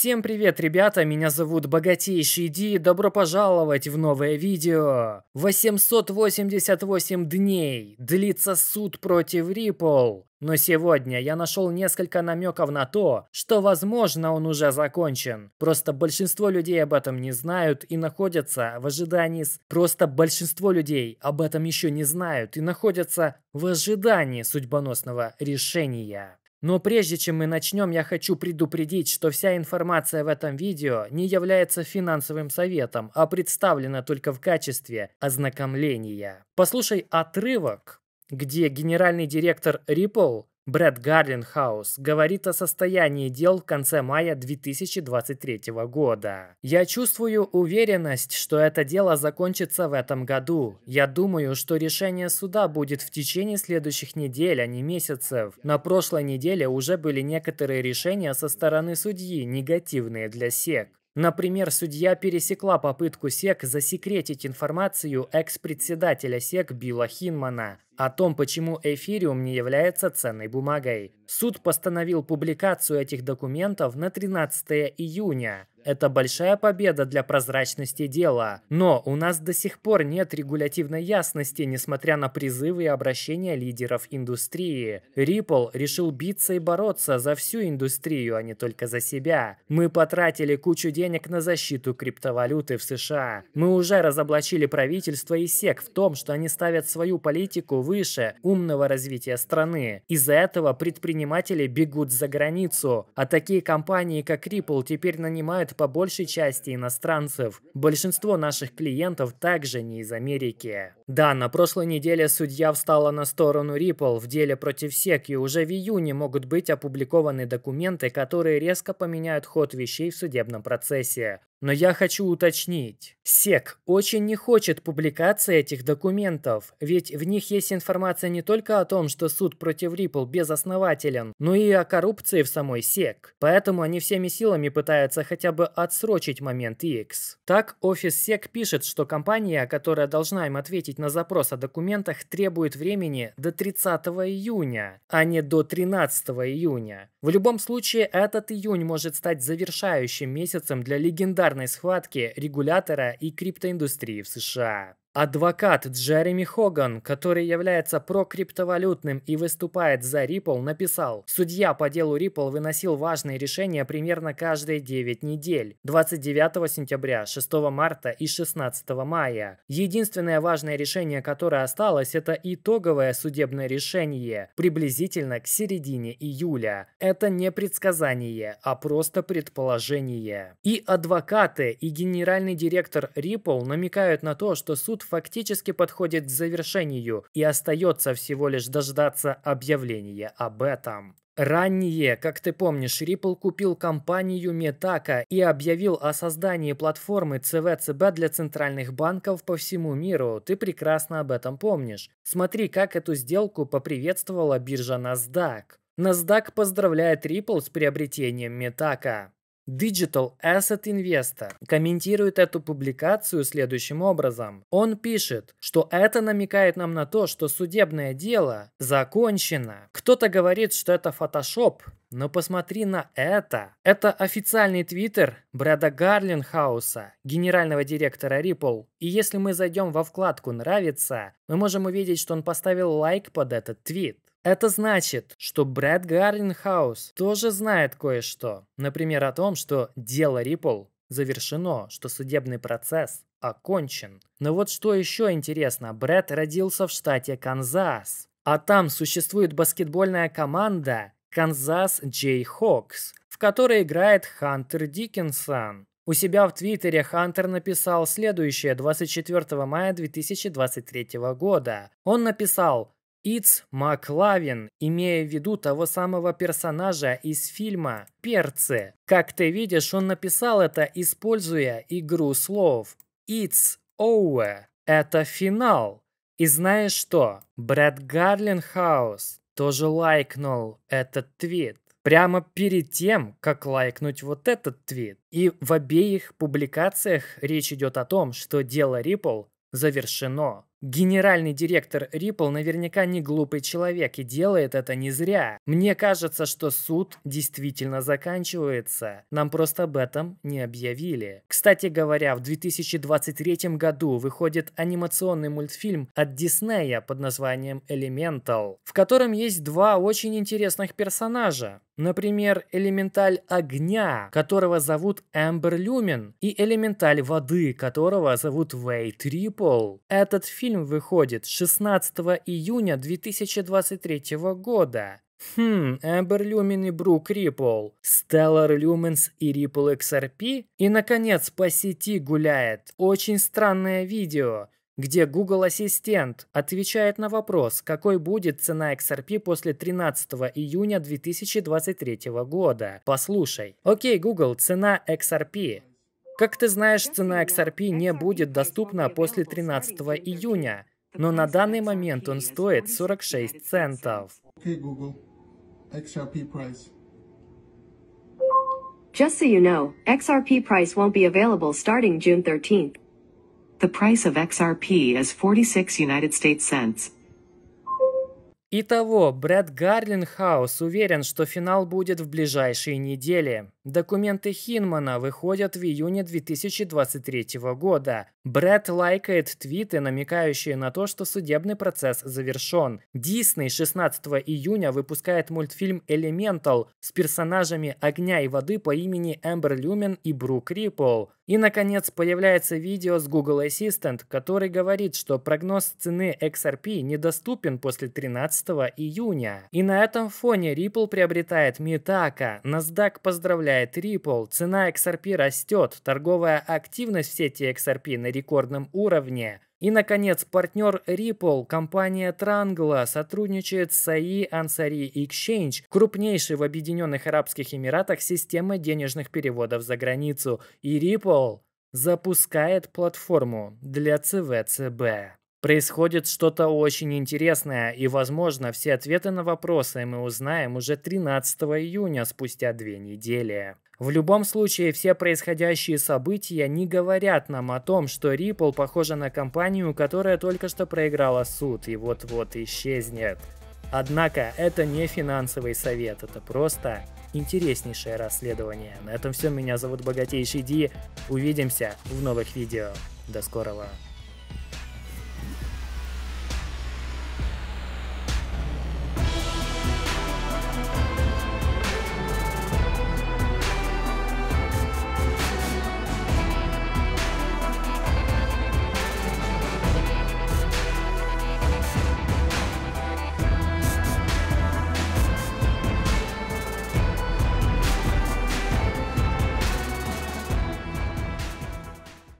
Всем привет, ребята, меня зовут Богатейший Ди, добро пожаловать в новое видео. 888 дней длится суд против Ripple. Но сегодня я нашел несколько намеков на то, что, возможно, он уже закончен. Просто большинство людей об этом не знают и находятся в ожидании... С... Просто большинство людей об этом еще не знают и находятся в ожидании судьбоносного решения. Но прежде чем мы начнем, я хочу предупредить, что вся информация в этом видео не является финансовым советом, а представлена только в качестве ознакомления. Послушай отрывок, где генеральный директор Ripple Брэд Гарлинхаус говорит о состоянии дел в конце мая 2023 года. «Я чувствую уверенность, что это дело закончится в этом году. Я думаю, что решение суда будет в течение следующих недель, а не месяцев. На прошлой неделе уже были некоторые решения со стороны судьи, негативные для СЕК. Например, судья пересекла попытку СЕК засекретить информацию экс-председателя СЕК Билла Хинмана, о том, почему эфириум не является ценной бумагой. Суд постановил публикацию этих документов на 13 июня. Это большая победа для прозрачности дела, но у нас до сих пор нет регулятивной ясности, несмотря на призывы и обращения лидеров индустрии. Ripple решил биться и бороться за всю индустрию, а не только за себя. Мы потратили кучу денег на защиту криптовалюты в США. Мы уже разоблачили правительство и СЕК в том, что они ставят свою политику в выше умного развития страны. Из-за этого предприниматели бегут за границу, а такие компании, как Ripple, теперь нанимают по большей части иностранцев. Большинство наших клиентов также не из Америки. Да, на прошлой неделе судья встала на сторону Ripple в деле против SEC, и уже в июне могут быть опубликованы документы, которые резко поменяют ход вещей в судебном процессе. Но я хочу уточнить. СЕК очень не хочет публикации этих документов, ведь в них есть информация не только о том, что суд против Ripple безоснователен, но и о коррупции в самой СЕК. Поэтому они всеми силами пытаются хотя бы отсрочить момент X. Так, офис СЕК пишет, что компания, которая должна им ответить на запрос о документах, требует времени до 30 июня, а не до 13 июня. В любом случае, этот июнь может стать завершающим месяцем для легендарного регулярной схватке регулятора и криптоиндустрии в США. Адвокат Джереми Хоган, который является прокриптовалютным и выступает за Ripple, написал, судья по делу Ripple выносил важные решения примерно каждые 9 недель, 29 сентября, 6 марта и 16 мая. Единственное важное решение, которое осталось, это итоговое судебное решение, приблизительно к середине июля. Это не предсказание, а просто предположение. И адвокаты, и генеральный директор Ripple намекают на то, что суд суд фактически подходит к завершению и остается всего лишь дождаться объявления об этом. Ранее, как ты помнишь, Ripple купил компанию Метака и объявил о создании платформы ЦВЦБ для центральных банков по всему миру. Ты прекрасно об этом помнишь. Смотри, как эту сделку поприветствовала биржа NASDAQ. NASDAQ поздравляет Ripple с приобретением Метака. Digital Asset Investor комментирует эту публикацию следующим образом. Он пишет, что это намекает нам на то, что судебное дело закончено. Кто-то говорит, что это фотошоп, но посмотри на это. Это официальный твиттер Брэда Гарлинхауса, генерального директора Ripple. И если мы зайдем во вкладку «Нравится», мы можем увидеть, что он поставил лайк под этот твит. Это значит, что Брэд Гарренхаус тоже знает кое-что. Например, о том, что дело Ripple завершено, что судебный процесс окончен. Но вот что еще интересно, Брэд родился в штате Канзас. А там существует баскетбольная команда «Канзас Джей Хокс», в которой играет Хантер Диккенсон. У себя в Твиттере Хантер написал следующее 24 мая 2023 года. Он написал Иц Маклавин, имея в виду того самого персонажа из фильма «Перцы». Как ты видишь, он написал это, используя игру слов. Иц Оуэ, Это финал. И знаешь что? Брэд Гарлинхаус тоже лайкнул этот твит. Прямо перед тем, как лайкнуть вот этот твит. И в обеих публикациях речь идет о том, что дело Ripple завершено. Генеральный директор Ripple наверняка не глупый человек и делает это не зря. Мне кажется, что суд действительно заканчивается. Нам просто об этом не объявили. Кстати говоря, в 2023 году выходит анимационный мультфильм от Диснея под названием Elemental, в котором есть два очень интересных персонажа. Например, элементаль огня, которого зовут Эмбер Люмен, и элементаль воды, которого зовут Вэй Трипл. Этот фильм фильм выходит 16 июня 2023 года. Хм, Эмбер Люмин и Брук Риппл, Stellar Lumens и Ripple XRP и, наконец, по сети гуляет очень странное видео, где Google Ассистент отвечает на вопрос, какой будет цена XRP после 13 июня 2023 года. Послушай. Окей, Google, цена XRP как ты знаешь, цена XRP не будет доступна после 13 июня, но на данный момент он стоит 46 центов. Just so you know, XRP price won't be available starting June 13th. The price of XRP is 46 United States cents. Итого, Брэд Гарлинхаус уверен, что финал будет в ближайшие недели. Документы Хинмана выходят в июне 2023 года. Брэд лайкает твиты, намекающие на то, что судебный процесс завершен. Дисней 16 июня выпускает мультфильм «Элементал» с персонажами огня и воды по имени Эмбер Люмен и Брук Риппл. И, наконец, появляется видео с Google Assistant, который говорит, что прогноз цены XRP недоступен после 13 июня. И на этом фоне Ripple приобретает Митака, NASDAQ поздравляет возглавляет Ripple, цена XRP растет, торговая активность в сети XRP на рекордном уровне. И, наконец, партнер Ripple, компания Trangla, сотрудничает с АИ Ansari Exchange, крупнейшей в Объединенных Арабских Эмиратах системой денежных переводов за границу. И Ripple запускает платформу для ЦВЦБ. Происходит что-то очень интересное, и, возможно, все ответы на вопросы мы узнаем уже 13 июня, спустя две недели. В любом случае, все происходящие события не говорят нам о том, что Ripple похожа на компанию, которая только что проиграла суд и вот-вот исчезнет. Однако, это не финансовый совет, это просто интереснейшее расследование. На этом все, меня зовут Богатейший Ди, увидимся в новых видео. До скорого.